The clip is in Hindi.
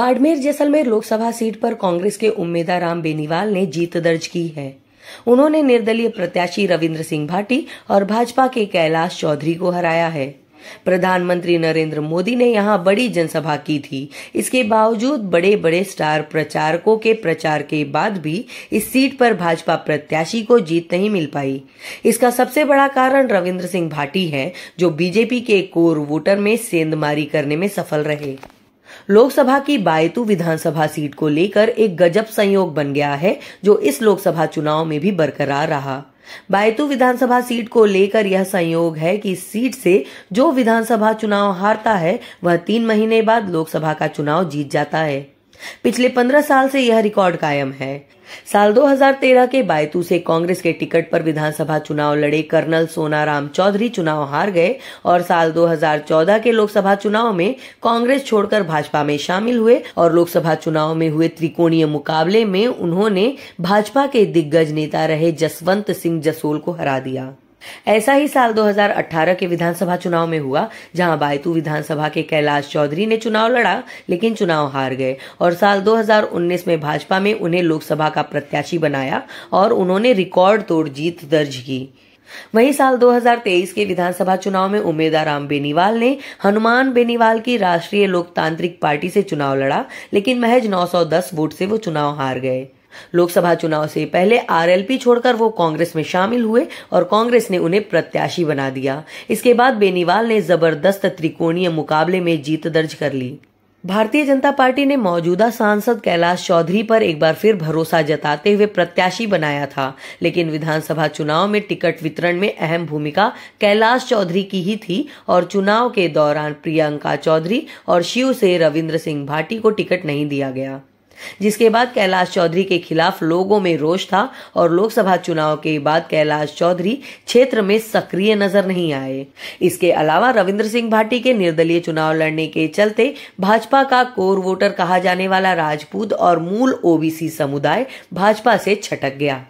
बाड़मेर जैसलमेर लोकसभा सीट पर कांग्रेस के उम्मीदवार राम बेनीवाल ने जीत दर्ज की है उन्होंने निर्दलीय प्रत्याशी रविंद्र सिंह भाटी और भाजपा के कैलाश चौधरी को हराया है प्रधानमंत्री नरेंद्र मोदी ने यहाँ बड़ी जनसभा की थी इसके बावजूद बड़े बड़े स्टार प्रचारकों के प्रचार के बाद भी इस सीट पर भाजपा प्रत्याशी को जीत नहीं मिल पाई इसका सबसे बड़ा कारण रविंद्र सिंह भाटी है जो बीजेपी के कोर वोटर में सेंधमारी करने में सफल रहे लोकसभा की बायतू विधानसभा सीट को लेकर एक गजब संयोग बन गया है जो इस लोकसभा चुनाव में भी बरकरार रहा बायतू विधानसभा सीट को लेकर यह संयोग है कि इस सीट से जो विधानसभा चुनाव हारता है वह तीन महीने बाद लोकसभा का चुनाव जीत जाता है पिछले पंद्रह साल से यह रिकॉर्ड कायम है साल 2013 के बायतू से कांग्रेस के टिकट पर विधानसभा चुनाव लड़े कर्नल सोनाराम चौधरी चुनाव हार गए और साल 2014 के लोकसभा चुनाव में कांग्रेस छोड़कर भाजपा में शामिल हुए और लोकसभा चुनाव में हुए त्रिकोणीय मुकाबले में उन्होंने भाजपा के दिग्गज नेता रहे जसवंत सिंह जसोल को हरा दिया ऐसा ही साल 2018 के विधानसभा चुनाव में हुआ जहां बायतू विधानसभा के कैलाश चौधरी ने चुनाव लड़ा लेकिन चुनाव हार गए और साल 2019 में भाजपा में उन्हें लोकसभा का प्रत्याशी बनाया और उन्होंने रिकॉर्ड तोड़ जीत दर्ज की वहीं साल 2023 के विधानसभा चुनाव में उम्मीदवार राम बेनीवाल ने हनुमान बेनीवाल की राष्ट्रीय लोकतांत्रिक पार्टी से चुनाव लड़ा लेकिन महज 910 वोट से वो चुनाव हार गए लोकसभा चुनाव से पहले आरएलपी छोड़कर वो कांग्रेस में शामिल हुए और कांग्रेस ने उन्हें प्रत्याशी बना दिया इसके बाद बेनीवाल ने जबरदस्त त्रिकोणीय मुकाबले में जीत दर्ज कर ली भारतीय जनता पार्टी ने मौजूदा सांसद कैलाश चौधरी पर एक बार फिर भरोसा जताते हुए प्रत्याशी बनाया था लेकिन विधानसभा चुनाव में टिकट वितरण में अहम भूमिका कैलाश चौधरी की ही थी और चुनाव के दौरान प्रियंका चौधरी और शिव से रविंद्र सिंह भाटी को टिकट नहीं दिया गया जिसके बाद कैलाश चौधरी के खिलाफ लोगों में रोष था और लोकसभा चुनाव के बाद कैलाश चौधरी क्षेत्र में सक्रिय नजर नहीं आए इसके अलावा रविंद्र सिंह भाटी के निर्दलीय चुनाव लड़ने के चलते भाजपा का कोर वोटर कहा जाने वाला राजपूत और मूल ओबीसी समुदाय भाजपा से छटक गया